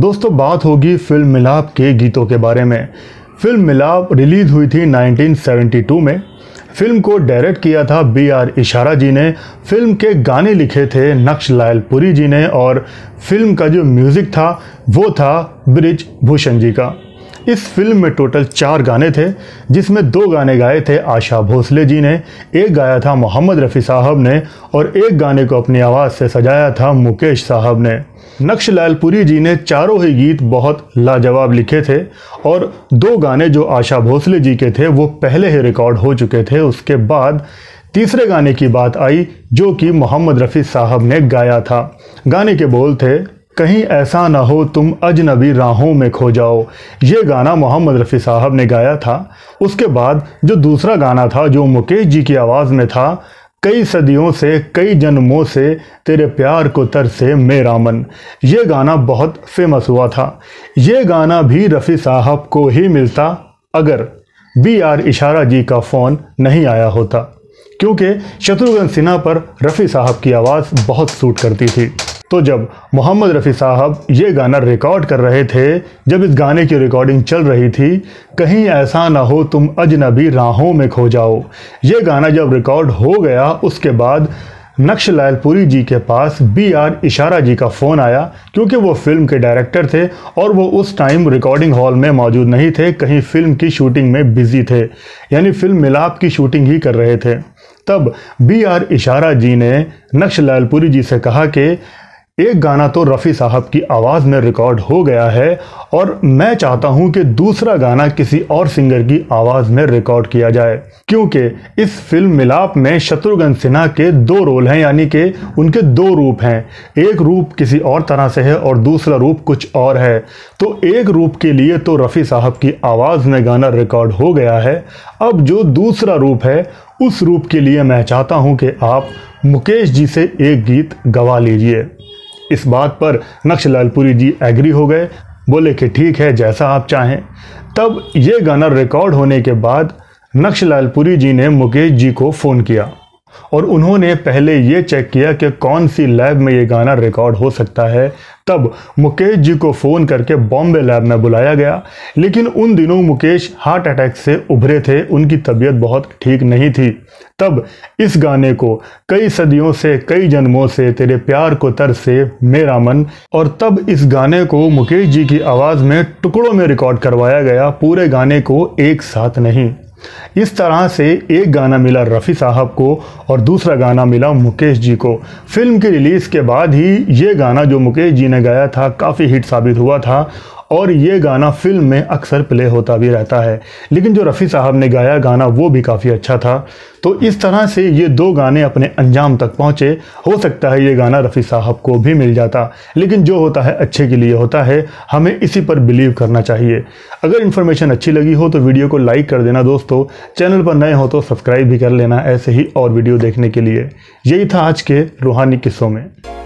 दोस्तों बात होगी फिल्म मिलाप के गीतों के बारे में फिल्म मिलाप रिलीज़ हुई थी 1972 में फिल्म को डायरेक्ट किया था बी आर इशारा जी ने फिल्म के गाने लिखे थे नक्श लायल पुरी जी ने और फिल्म का जो म्यूज़िक था वो था ब्रिज भूषण जी का इस फिल्म में टोटल चार गाने थे जिसमें दो गाने गाए थे आशा भोसले जी ने एक गाया था मोहम्मद रफ़ी साहब ने और एक गाने को अपनी आवाज़ से सजाया था मुकेश साहब ने नक्श लालपुरी जी ने चारों ही गीत बहुत लाजवाब लिखे थे और दो गाने जो आशा भोसले जी के थे वो पहले ही रिकॉर्ड हो चुके थे उसके बाद तीसरे गाने की बात आई जो कि मोहम्मद रफ़ी साहब ने गाया था गाने के बोल थे कहीं ऐसा ना हो तुम अजनबी राहों में खो जाओ ये गाना मोहम्मद रफ़ी साहब ने गाया था उसके बाद जो दूसरा गाना था जो मुकेश जी की आवाज़ में था कई सदियों से कई जन्मों से तेरे प्यार को तरसे मेरा मन ये गाना बहुत फेमस हुआ था ये गाना भी रफ़ी साहब को ही मिलता अगर बी आर इशारा जी का फ़ोन नहीं आया होता क्योंकि शत्रुघ्न सिन्हा पर रफ़ी साहब की आवाज़ बहुत सूट करती थी तो जब मोहम्मद रफ़ी साहब ये गाना रिकॉर्ड कर रहे थे जब इस गाने की रिकॉर्डिंग चल रही थी कहीं ऐसा ना हो तुम अजनबी राहों में खो जाओ ये गाना जब रिकॉर्ड हो गया उसके बाद नक्श लालपुरी जी के पास बी आर इशारा जी का फ़ोन आया क्योंकि वो फिल्म के डायरेक्टर थे और वो उस टाइम रिकॉर्डिंग हॉल में मौजूद नहीं थे कहीं फ़िल्म की शूटिंग में बिज़ी थे यानी फ़िल्म मिलाप की शूटिंग ही कर रहे थे तब बी आर इशारा जी ने नक्श लालपुरी जी से कहा कि एक गाना तो रफ़ी साहब की आवाज़ में रिकॉर्ड हो गया है और मैं चाहता हूं कि दूसरा गाना किसी और सिंगर की आवाज़ में रिकॉर्ड किया जाए क्योंकि इस फिल्म मिलाप में शत्रुघ्न सिन्हा के दो रोल हैं यानी कि उनके दो रूप हैं एक रूप किसी और तरह से है और दूसरा रूप कुछ और है तो एक रूप के लिए तो रफ़ी साहब की आवाज़ में गाना रिकॉर्ड हो गया है अब जो दूसरा रूप है उस रूप के लिए मैं चाहता हूँ कि आप मुकेश जी से एक गीत गवा लीजिए इस बात पर नक्शलालपुरी जी एग्री हो गए बोले कि ठीक है जैसा आप चाहें तब ये गाना रिकॉर्ड होने के बाद नक्शलालपुरी जी ने मुकेश जी को फ़ोन किया और उन्होंने पहले ये चेक किया कि कौन सी लैब में ये गाना रिकॉर्ड हो सकता है तब मुकेश जी को फ़ोन करके बॉम्बे लैब में बुलाया गया लेकिन उन दिनों मुकेश हार्ट अटैक से उभरे थे उनकी तबीयत बहुत ठीक नहीं थी तब इस गाने को कई सदियों से कई जन्मों से तेरे प्यार को तर से मेरा मन और तब इस गाने को मुकेश जी की आवाज़ में टुकड़ों में रिकॉर्ड करवाया गया पूरे गाने को एक साथ नहीं इस तरह से एक गाना मिला रफ़ी साहब को और दूसरा गाना मिला मुकेश जी को फिल्म की रिलीज़ के बाद ही ये गाना जो मुकेश जी ने गाया था काफ़ी हिट साबित हुआ था और ये गाना फिल्म में अक्सर प्ले होता भी रहता है लेकिन जो रफ़ी साहब ने गाया गाना वो भी काफ़ी अच्छा था तो इस तरह से ये दो गाने अपने अंजाम तक पहुँचे हो सकता है ये गाना रफ़ी साहब को भी मिल जाता लेकिन जो होता है अच्छे के लिए होता है हमें इसी पर बिलीव करना चाहिए अगर इन्फॉर्मेशन अच्छी लगी हो तो वीडियो को लाइक कर देना दोस्तों चैनल पर नए हो तो सब्सक्राइब भी कर लेना ऐसे ही और वीडियो देखने के लिए यही था आज के रूहानी किस्सों में